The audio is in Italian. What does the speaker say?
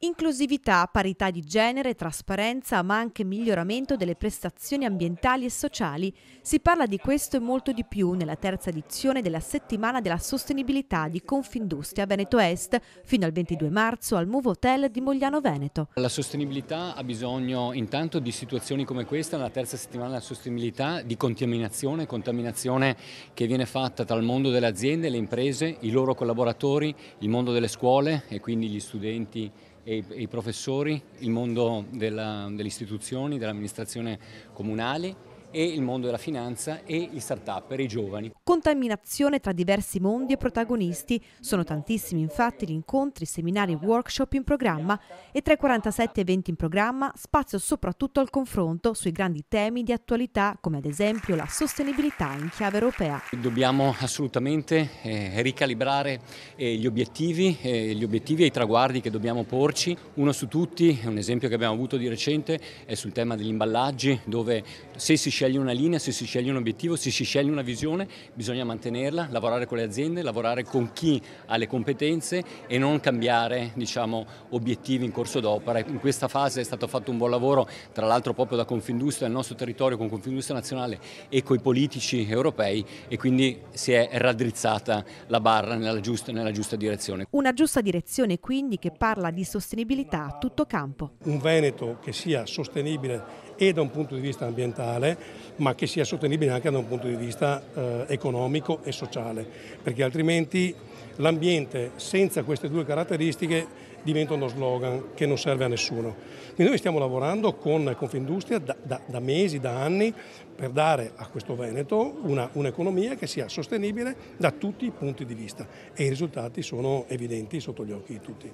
Inclusività, parità di genere, trasparenza, ma anche miglioramento delle prestazioni ambientali e sociali. Si parla di questo e molto di più nella terza edizione della settimana della sostenibilità di Confindustria Veneto Est, fino al 22 marzo al Nuovo Hotel di Mogliano Veneto. La sostenibilità ha bisogno intanto di situazioni come questa, nella terza settimana della sostenibilità, di contaminazione, contaminazione che viene fatta tra il mondo delle aziende, le imprese, i loro collaboratori, il mondo delle scuole e quindi gli studenti e i professori, il mondo della, delle istituzioni, dell'amministrazione comunale e il mondo della finanza e i start-up per i giovani. Contaminazione tra diversi mondi e protagonisti. Sono tantissimi infatti gli incontri, seminari e workshop in programma e tra i 47 eventi in programma spazio soprattutto al confronto sui grandi temi di attualità come ad esempio la sostenibilità in chiave europea. Dobbiamo assolutamente eh, ricalibrare eh, gli, obiettivi, eh, gli obiettivi e i traguardi che dobbiamo porci. Uno su tutti, un esempio che abbiamo avuto di recente, è sul tema degli imballaggi dove se si sceglie una linea, se si sceglie un obiettivo, se si sceglie una visione, bisogna mantenerla, lavorare con le aziende, lavorare con chi ha le competenze e non cambiare diciamo, obiettivi in corso d'opera. In questa fase è stato fatto un buon lavoro, tra l'altro proprio da Confindustria, il nostro territorio con Confindustria nazionale e con i politici europei e quindi si è raddrizzata la barra nella giusta, nella giusta direzione. Una giusta direzione quindi che parla di sostenibilità a tutto campo. Un Veneto che sia sostenibile e da un punto di vista ambientale, ma che sia sostenibile anche da un punto di vista eh, economico e sociale, perché altrimenti l'ambiente senza queste due caratteristiche diventa uno slogan che non serve a nessuno. Quindi noi stiamo lavorando con Confindustria da, da, da mesi, da anni, per dare a questo Veneto un'economia che sia sostenibile da tutti i punti di vista e i risultati sono evidenti sotto gli occhi di tutti.